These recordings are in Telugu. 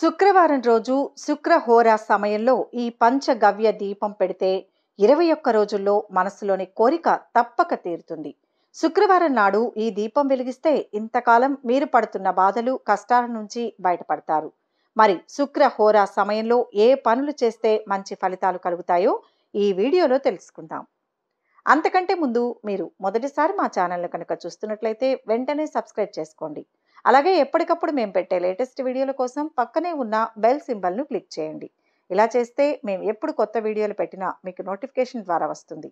శుక్రవారం రోజు శుక్రహోరా సమయంలో ఈ పంచగవ్య దీపం పెడితే ఇరవై ఒక్క రోజుల్లో మనసులోని కోరిక తప్పక తీరుతుంది శుక్రవారం నాడు ఈ దీపం వెలిగిస్తే ఇంతకాలం మీరు పడుతున్న బాధలు కష్టాల నుంచి బయటపడతారు మరి శుక్రహోరా సమయంలో ఏ పనులు చేస్తే మంచి ఫలితాలు కలుగుతాయో ఈ వీడియోలో తెలుసుకుందాం అంతకంటే ముందు మీరు మొదటిసారి మా ఛానల్ను కనుక చూస్తున్నట్లయితే వెంటనే సబ్స్క్రైబ్ చేసుకోండి అలాగే ఎప్పటికప్పుడు మేము పెట్టే లేటెస్ట్ వీడియోల కోసం పక్కనే ఉన్న బెల్ సింబల్ను క్లిక్ చేయండి ఇలా చేస్తే మేము ఎప్పుడు కొత్త వీడియోలు పెట్టినా మీకు నోటిఫికేషన్ ద్వారా వస్తుంది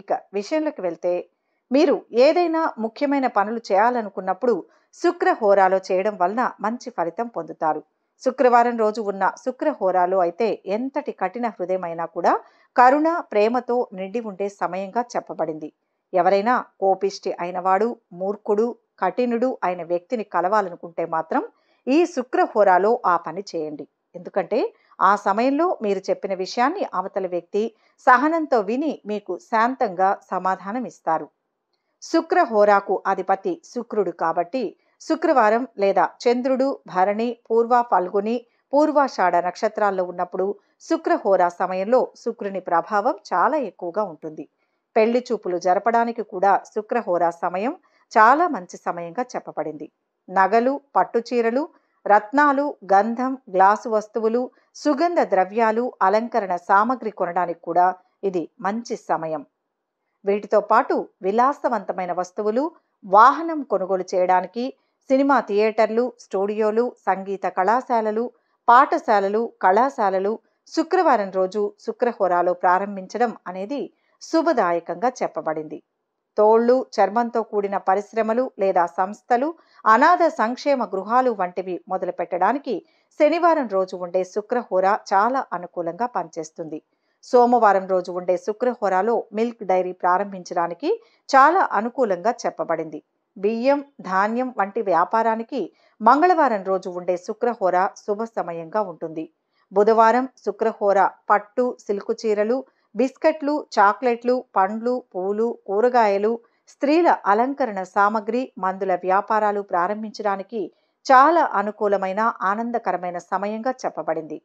ఇక విషయంలోకి వెళ్తే మీరు ఏదైనా ముఖ్యమైన పనులు చేయాలనుకున్నప్పుడు శుక్ర హోరాలో చేయడం వలన మంచి ఫలితం పొందుతారు శుక్రవారం రోజు ఉన్న శుక్ర హోరాలో అయితే ఎంతటి కఠిన హృదయమైనా కూడా కరుణ ప్రేమతో నిండి ఉండే సమయంగా చెప్పబడింది ఎవరైనా కోపిష్టి అయినవాడు మూర్ఖుడు కఠినుడు అయిన వ్యక్తిని కలవాలనుకుంటే మాత్రం ఈ శుక్రహోరాలో ఆ పని చేయండి ఎందుకంటే ఆ సమయంలో మీరు చెప్పిన విషయాన్ని అవతల వ్యక్తి సహనంతో విని మీకు శాంతంగా సమాధానం ఇస్తారు శుక్రహోరాకు అధిపతి శుక్రుడు కాబట్టి శుక్రవారం లేదా చంద్రుడు భరణి పూర్వ ఫల్గుని పూర్వాషాఢ నక్షత్రాల్లో ఉన్నప్పుడు శుక్రహోరా సమయంలో శుక్రుని ప్రభావం చాలా ఎక్కువగా ఉంటుంది పెళ్లి చూపులు జరపడానికి కూడా శుక్రహోరా సమయం చాలా మంచి సమయంగా చెప్పబడింది నగలు పట్టుచీరలు రత్నాలు గంధం గ్లాసు వస్తువులు సుగంధ ద్రవ్యాలు అలంకరణ సామగ్రి కొనడానికి కూడా ఇది మంచి సమయం వీటితో పాటు విలాసవంతమైన వస్తువులు వాహనం కొనుగోలు చేయడానికి సినిమా థియేటర్లు స్టూడియోలు సంగీత కళాశాలలు పాఠశాలలు కళాశాలలు శుక్రవారం రోజు శుక్రహోరాలో ప్రారంభించడం అనేది శుభదాయకంగా చెప్పబడింది తోళ్లు చర్మంతో కూడిన పరిశ్రమలు లేదా సంస్థలు అనాథ సంక్షేమ గృహాలు వంటివి మొదలుపెట్టడానికి శనివారం రోజు ఉండే శుక్రహోర చాలా అనుకూలంగా పనిచేస్తుంది సోమవారం రోజు ఉండే శుక్రహోరాలో మిల్క్ డైరీ ప్రారంభించడానికి చాలా అనుకూలంగా చెప్పబడింది బియ్యం ధాన్యం వంటి వ్యాపారానికి మంగళవారం రోజు ఉండే శుక్రహోర శుభ సమయంగా ఉంటుంది బుధవారం శుక్రహోర పట్టు సిల్కు చీరలు బిస్కెట్లు చాక్లెట్లు పండ్లు పూలు కూరగాయలు స్త్రీల అలంకరణ సామగ్రి మందుల వ్యాపారాలు ప్రారంభించడానికి చాలా అనుకూలమైన ఆనందకరమైన సమయంగా చెప్పబడింది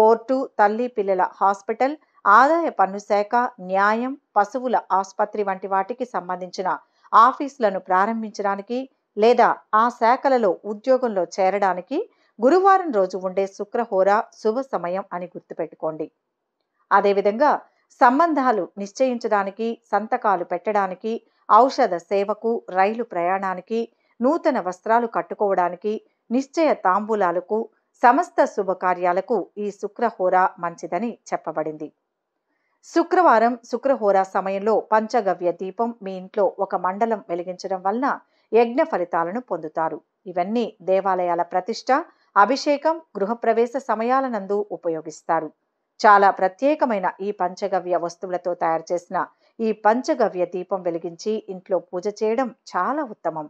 కోర్టు తల్లి పిల్లల హాస్పిటల్ ఆదాయ పన్ను శాఖ న్యాయం పశువుల ఆసుపత్రి వంటి వాటికి సంబంధించిన ఆఫీసులను ప్రారంభించడానికి లేదా ఆ శాఖలలో ఉద్యోగంలో చేరడానికి గురువారం రోజు ఉండే శుక్రహోర శుభ సమయం అని గుర్తుపెట్టుకోండి అదేవిధంగా సంబంధాలు నిశ్చయించడానికి సంతకాలు పెట్టడానికి ఔషధ సేవకు రైలు ప్రయాణానికి నూతన వస్త్రాలు కట్టుకోవడానికి నిశ్చయ తాంబూలాలకు సమస్త శుభకార్యాలకు ఈ శుక్రహోర మంచిదని చెప్పబడింది శుక్రవారం శుక్రహోర సమయంలో పంచగవ్య దీపం మీ ఇంట్లో ఒక మండలం వెలిగించడం వలన యజ్ఞ ఫలితాలను పొందుతారు ఇవన్నీ దేవాలయాల ప్రతిష్ట అభిషేకం గృహప్రవేశ సమయాలనందు ఉపయోగిస్తారు చాలా ప్రత్యేకమైన ఈ పంచగవ్య వస్తువులతో తయారు చేసిన ఈ పంచగవ్య దీపం వెలిగించి ఇంట్లో పూజ చేయడం చాలా ఉత్తమం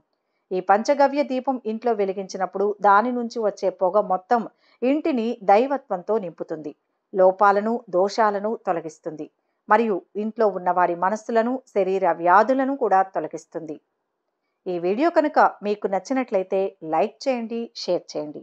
ఈ పంచగవ్య దీపం ఇంట్లో వెలిగించినప్పుడు దాని నుంచి వచ్చే పొగ మొత్తం ఇంటిని దైవత్వంతో నింపుతుంది లోపాలను దోషాలను తొలగిస్తుంది మరియు ఇంట్లో ఉన్న వారి మనస్సులను శరీర వ్యాధులను కూడా తొలగిస్తుంది ఈ వీడియో కనుక మీకు నచ్చినట్లయితే లైక్ చేయండి షేర్ చేయండి